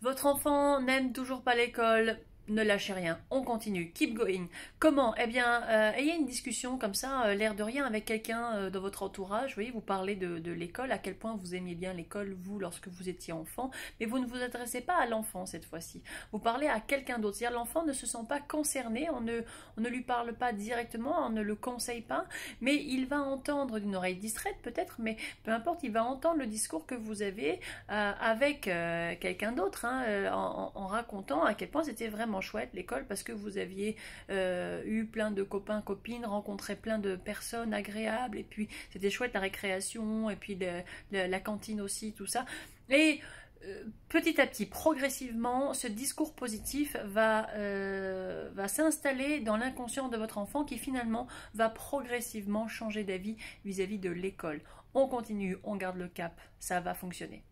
votre enfant n'aime toujours pas l'école, ne lâchez rien, on continue, keep going. Comment Eh bien, euh, ayez une discussion comme ça, euh, l'air de rien, avec quelqu'un euh, dans votre entourage. Vous voyez, vous parlez de, l'école, à quel point vous aimiez bien l'école, vous, lorsque vous étiez enfant, mais vous ne vous adressez pas à l'enfant cette fois-ci. Vous parlez à quelqu'un d'autre. C'est-à-dire, l'enfant ne se sent pas concerné, on ne, on ne lui parle pas directement, on ne le conseille pas, mais il va entendre d'une oreille distraite peut-être, mais peu importe, il va entendre le discours que vous avez avec quelqu'un d'autre, hein, en racontant à quel point c'était vraiment chouette, l'école, parce que vous aviez euh, eu plein de copains, copines, rencontré plein de personnes agréables, et puis c'était chouette la récréation, et puis la cantine aussi, tout ça. Et euh, petit à petit, progressivement, ce discours positif va, euh, va s'installer dans l'inconscient de votre enfant qui finalement va progressivement changer d'avis vis-à-vis de l'école. On continue, on garde le cap, ça va fonctionner.